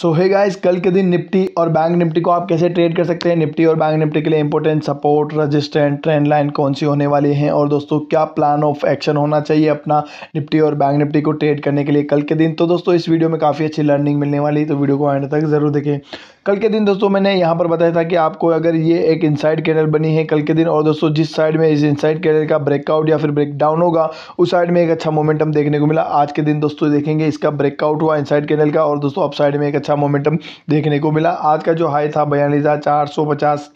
सो है गाइस कल के दिन निफ्टी और बैंक निफ्टी को आप कैसे ट्रेड कर सकते हैं निफ्टी और बैंक निफ्टी के लिए important support resistant trend line कौन सी होने वाली है और दोस्तों क्या प्लान ऑफ एक्शन होना चाहिए अपना निफ्टी और बैंक निफ्टी को ट्रेड करने के लिए कल के दिन तो दोस्तों इस वीडियो में काफ़ी अच्छी लर्निंग मिलने वाली तो वीडियो को एंड तक जरूर देखें कल के दिन दोस्तों मैंने यहाँ पर बताया था कि आपको अगर ये एक इनसाइड कैनल बनी है कल के दिन और दोस्तों जिस साइड में इस इनसाइड कैनल का ब्रेकआउट या फिर ब्रेकडाउन होगा उस साइड में एक अच्छा मोमेंटम देखने को मिला आज के दिन दोस्तों देखेंगे इसका ब्रेकआउट हुआ इनसाइड कैनल का और दोस्तों अप साइड में एक अच्छा मोमेंटम देखने को मिला आज का जो हाई था बयालीस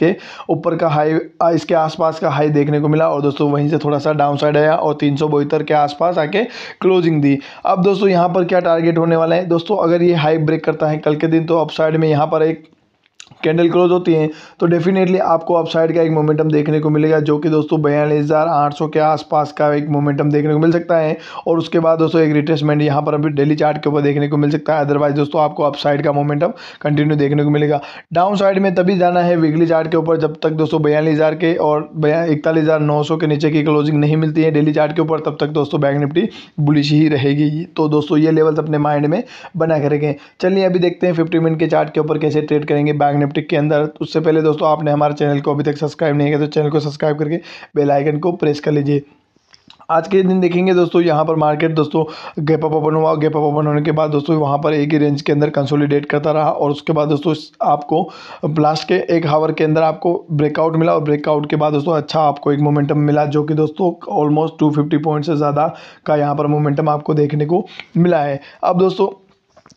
के ऊपर का हाई इसके आसपास का हाई देखने को मिला और दोस्तों वहीं से थोड़ा सा डाउन साइड आया और तीन के आसपास आके क्लोजिंग दी अब दोस्तों यहाँ पर क्या टारगेट होने वाला है दोस्तों अगर ये हाई ब्रेक करता है कल के दिन तो अप साइड में यहाँ पर एक कैंडल क्लोज होती हैं तो डेफिनेटली आपको अपसाइड का एक मोमेंटम देखने को मिलेगा जो कि दोस्तों बयालीस हज़ार आठ सौ के आसपास का एक मोमेंटम देखने को मिल सकता है और उसके बाद दोस्तों एक रिट्रेसमेंट यहाँ पर अभी डेली चार्ट के ऊपर देखने को मिल सकता है अदरवाइज दोस्तों आपको अपसाइड का मोमेंटम कंटिन्यू देखने को मिलेगा डाउन साइड में तभी जाना है वीकली चार्ट के ऊपर जब तक दोस्तों बयालीस हज़ार के और इकतालीस हज़ार नौ सौ के नीचे की क्लोजिंग नहीं मिलती है डेली चार्ट के ऊपर तब तक दोस्तों बैंक निफ्टी बुलिश ही रहेगी तो दोस्तों ये लेवल्स अपने माइंड में बना के रखें चलिए अभी देखते हैं फिफ्टी मिनट के चार्ट के ऊपर कैसे ट्रेड करेंगे बैंक निफ्टी के अंदर उससे पहले दोस्तों आपने हमारे चैनल को अभी तक सब्सक्राइब नहीं किया तो चैनल को सब्सक्राइब करके बेल आइकन को प्रेस कर लीजिए आज के दिन देखेंगे दोस्तों यहाँ पर मार्केट दोस्तों गैप अप ओपन हुआ गैप अप ओपन होने के बाद दोस्तों वहाँ पर एक ही रेंज के अंदर कंसोलिडेट करता रहा और उसके बाद दोस्तों आपको ब्लास्ट के एक हावर के अंदर आपको ब्रेकआउट मिला और ब्रेकआउट के बाद दोस्तों अच्छा आपको एक मोमेंटम मिला जो कि दोस्तों ऑलमोस्ट टू पॉइंट से ज़्यादा का यहाँ पर मोमेंटम आपको देखने को मिला है अब दोस्तों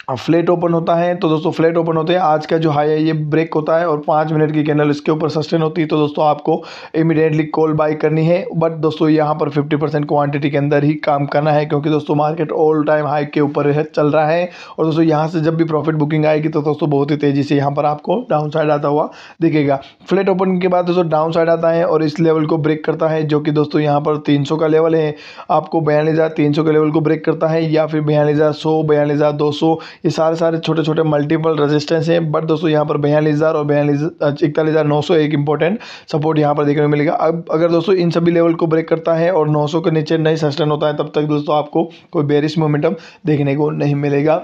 फ्लेट फ्लैट ओपन होता है तो दोस्तों फ्लैट ओपन होते हैं आज का जो हाई है ये ब्रेक होता है और पाँच मिनट की कैंडल इसके ऊपर सस्टेन होती है तो दोस्तों आपको इमीडिएटली कॉल बाई करनी है बट दोस्तों यहाँ पर 50 परसेंट क्वान्टिटी के अंदर ही काम करना है क्योंकि दोस्तों मार्केट ऑल टाइम हाई के ऊपर चल रहा है और दोस्तों यहाँ से जब भी प्रॉफिट बुकिंग आएगी तो दोस्तों बहुत ही तेज़ी से यहाँ पर आपको डाउन साइड आता हुआ दिखेगा फ्लैट ओपन के बाद दोस्तों डाउन साइड आता है और इस लेवल को ब्रेक करता है जो कि दोस्तों यहाँ पर तीन का लेवल है आपको बयालीस के लेवल को ब्रेक करता है या फिर बयालीस हज़ार सौ बयालीस हज़ार दो सौ ये सारे सारे छोटे छोटे मल्टीपल रेजिस्टेंस हैं बट दोस्तों यहाँ पर बयालीस हज़ार और बयालीस इकतालीस हज़ार नौ सौ एक इंपॉर्टेंट सपोर्ट यहाँ पर देखने को मिलेगा अब अगर दोस्तों इन सभी लेवल को ब्रेक करता है और नौ के नीचे नहीं सस्टेन होता है तब तक दोस्तों आपको कोई बेरिश मोमेंटम देखने को नहीं मिलेगा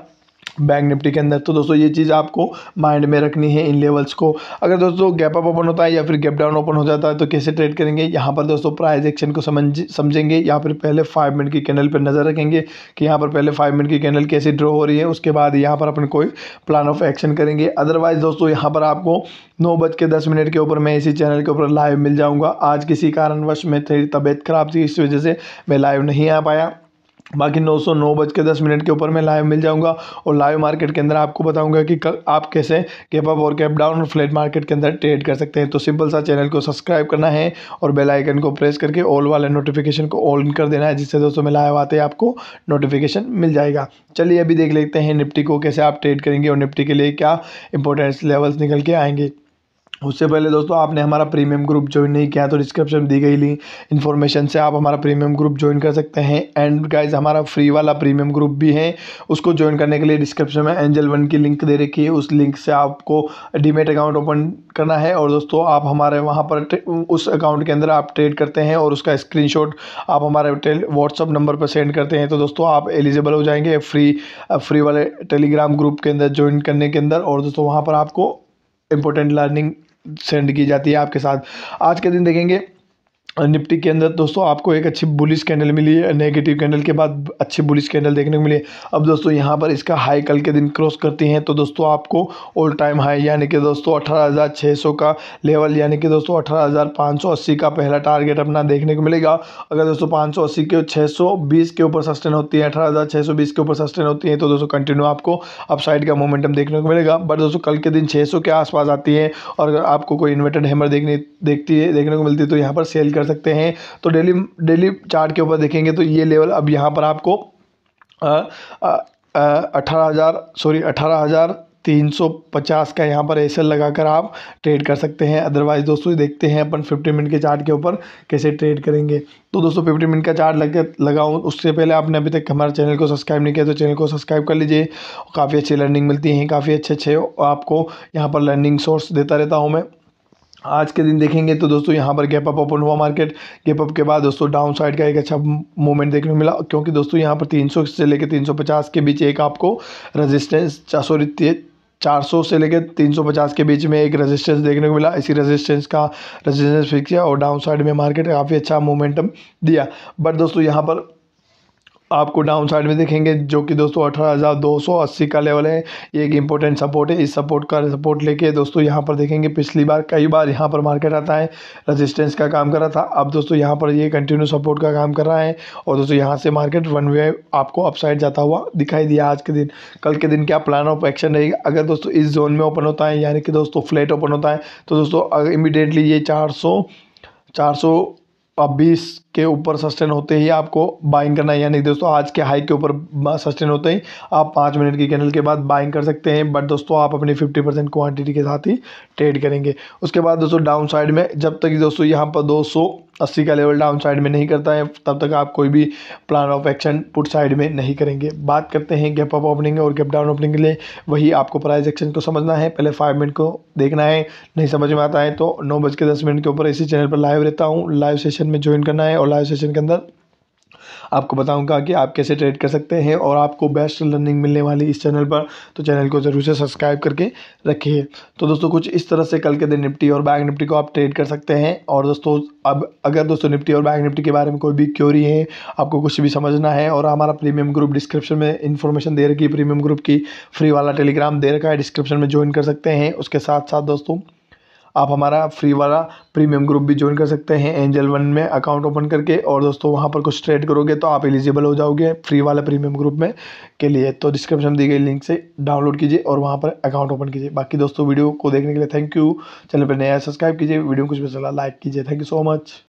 बैंक निफ्टी के अंदर तो दोस्तों ये चीज़ आपको माइंड में रखनी है इन लेवल्स को अगर दोस्तों गैप अप ओपन होता है या फिर गैप डाउन ओपन हो जाता है तो कैसे ट्रेड करेंगे यहाँ पर दोस्तों प्राइस एक्शन को समझ समझेंगे या फिर पहले फाइव मिनट की कैनल पर नज़र रखेंगे कि यहाँ पर पहले फाइव मिनट की कैनल कैसे ड्रॉ हो रही है उसके बाद यहाँ पर अपन कोई प्लान ऑफ एक्शन करेंगे अदरवाइज़ दोस्तों यहाँ पर आपको नौ बज के दस मिनट के ऊपर मैं इसी चैनल के ऊपर लाइव मिल जाऊँगा आज किसी कारणवश में थोड़ी तबीयत खराब थी इस वजह से मैं लाइव नहीं आ पाया बाकी नौ सौ नौ बज के दस मिनट के ऊपर मैं लाइव मिल जाऊंगा और लाइव मार्केट के अंदर आपको बताऊंगा कि कल आप कैसे कैप अप और कैप डाउन और फ्लैट मार्केट के अंदर ट्रेड कर सकते हैं तो सिंपल सा चैनल को सब्सक्राइब करना है और बेल आइकन को प्रेस करके ऑल वाले नोटिफिकेशन को इन कर देना है जिससे दोस्तों में लाइव आते आपको नोटिफिकेशन मिल जाएगा चलिए अभी देख लेते हैं निफ्टी को कैसे आप ट्रेड करेंगे और निफ्टी के लिए क्या इंपॉर्टेंस लेवल्स निकल के आएंगे उससे पहले दोस्तों आपने हमारा प्रीमियम ग्रुप ज्वाइन नहीं किया तो डिस्क्रिप्शन दी गई लिंक इन्फॉर्मेशन से आप हमारा प्रीमियम ग्रुप ज्वाइन कर सकते हैं एंड गाइज हमारा फ्री वाला प्रीमियम ग्रुप भी है उसको ज्वाइन करने के लिए डिस्क्रिप्शन में एंजल वन की लिंक दे रखी है उस लिंक से आपको डीमेट अकाउंट ओपन करना है और दोस्तों आप हमारे वहाँ पर उस अकाउंट के अंदर आप ट्रेड करते हैं और उसका स्क्रीन आप हमारे व्हाट्सअप नंबर पर सेंड करते हैं तो दोस्तों आप एलिजिबल हो जाएंगे फ्री फ्री वाले टेलीग्राम ग्रुप के अंदर ज्वाइन करने के अंदर और दोस्तों वहाँ पर आपको इम्पोर्टेंट लर्निंग सेंड की जाती है आपके साथ आज के दिन देखेंगे निफ्टी के अंदर दोस्तों आपको एक अच्छी बुलिश कैंडल मिली है नेगेटिव कैंडल के बाद अच्छी बुलिश कैंडल देखने को मिली अब दोस्तों यहाँ पर इसका हाई कल के दिन क्रॉस करती हैं तो दोस्तों आपको ऑल टाइम हाई यानी कि दोस्तों अठारह का लेवल यानी कि दोस्तों अठारह का पहला टारगेट अपना देखने को मिलेगा अगर दोस्तों पाँच के छः के ऊपर सस्टेन होती है अठारह के ऊपर सस्टेन होती है तो दोस्तों कंटिन्यू आपको अपसाइड का मोमेंटम देखने को मिलेगा बट दोस्तों कल के दिन छः के आसपास आती है और अगर आपको कोई इन्वर्टेड हैमर देखने देखती है देखने को मिलती है तो यहाँ पर सेल कर सकते हैं तो डेली डेली चार्ट के ऊपर देखेंगे तो ये लेवल अब यहाँ पर आपको अठारह हज़ार सॉरी अठारह हज़ार तीन सौ पचास का यहाँ पर एसएल लगाकर आप ट्रेड कर सकते हैं अदरवाइज दोस्तों देखते हैं अपन फिफ्टी मिनट के चार्ट के ऊपर कैसे ट्रेड करेंगे तो दोस्तों फिफ्टी मिनट का चार्ट लग लगाऊँ उससे पहले आपने अभी तक हमारे चैनल को सब्सक्राइब नहीं किया तो चैनल को सब्सक्राइब कर लीजिए काफ़ी अच्छी लर्निंग मिलती है काफ़ी अच्छे अच्छे आपको यहाँ पर लर्निंग सोर्स देता रहता हूँ मैं आज के दिन देखेंगे तो दोस्तों यहाँ पर गैप अप ओपन हुआ मार्केट गैप अप के बाद दोस्तों डाउन साइड का एक अच्छा मूवमेंट देखने को मिला क्योंकि दोस्तों यहाँ पर 300 से लेकर 350 के बीच एक आपको रेजिस्टेंस सॉरी 400 से लेकर 350 के बीच में एक रेजिस्टेंस देखने को मिला इसी रेजिस्टेंस का रेजिस्टेंस फिक्स किया और डाउन साइड में मार्केट काफ़ी अच्छा मोमेंटम दिया बट दोस्तों यहाँ पर आपको डाउन साइड में देखेंगे जो कि दोस्तों अठारह हज़ार दो सौ अस्सी का लेवल है ये एक इंपॉर्टेंट सपोर्ट है इस सपोर्ट का सपोर्ट लेके दोस्तों यहाँ पर देखेंगे पिछली बार कई बार यहाँ पर मार्केट आता है रेजिस्टेंस का काम कर रहा था अब दोस्तों यहाँ पर ये कंटिन्यू सपोर्ट का काम कर रहा है और दोस्तों यहाँ से मार्केट वन वे आपको अपसाइड जाता हुआ दिखाई दिया आज के दिन कल के दिन क्या प्लान ऑफ एक्शन रहेगा अगर दोस्तों इस जोन में ओपन होता है यानी कि दोस्तों फ्लैट ओपन होता है तो दोस्तों इमिडिएटली ये चार सौ चार सौ बीस के ऊपर सस्टेन होते ही आपको बाइंग करना है यानी दोस्तों आज के हाई के ऊपर सस्टेन होते ही आप पाँच मिनट की कैंडल के बाद बाइंग कर सकते हैं बट दोस्तों आप अपनी फिफ्टी परसेंट क्वान्टिटी के साथ ही ट्रेड करेंगे उसके बाद दोस्तों डाउन साइड में जब तक दोस्तों यहाँ पर दो सौ अस्सी का लेवल डाउन साइड में नहीं करता है तब तक आप कोई भी plan of action put side में नहीं करेंगे बात करते हैं गैप अप ओपनिंग और गैप डाउन ओपनिंग के लिए वही आपको प्राइस एक्शन को समझना है पहले फाइव मिनट को देखना है नहीं समझ में आता है तो नौ बज के दस मिनट के ऊपर इसी चैनल पर लाइव रहता हूँ लाइव सेशन में ज्वाइन करना है और लाइव सेशन के अंदर आपको बताऊंगा कि आप कैसे ट्रेड कर सकते हैं और आपको बेस्ट लर्निंग मिलने वाली इस चैनल पर तो चैनल को ज़रूर से सब्सक्राइब करके रखिए तो दोस्तों कुछ इस तरह से कल के दिन निफ्टी और बैंक निफ्टी को आप ट्रेड कर सकते हैं और दोस्तों अब अगर दोस्तों निफ्टी और बैंक निफ्टी के बारे में कोई भी क्योरी है आपको कुछ भी समझना है और हमारा प्रीमियम ग्रुप डिस्क्रिप्शन में इन्फॉर्मेशन दे रखी है प्रीमियम ग्रुप की फ्री वाला टेलीग्राम दे रखा है डिस्क्रिप्शन में ज्वाइन कर सकते हैं उसके साथ साथ दोस्तों आप हमारा फ्री वाला प्रीमियम ग्रुप भी ज्वाइन कर सकते हैं एंजल वन में अकाउंट ओपन करके और दोस्तों वहाँ पर कुछ ट्रेड करोगे तो आप एलिजिबल हो जाओगे फ्री वाला प्रीमियम ग्रुप में के लिए तो डिस्क्रिप्शन दी गई लिंक से डाउनलोड कीजिए और वहाँ पर अकाउंट ओपन कीजिए बाकी दोस्तों वीडियो को देखने के लिए थैंक यू चैनल पर नया सब्सक्राइब कीजिए वीडियो कुछ भी सलाह लाइक कीजिए थैंक यू सो मच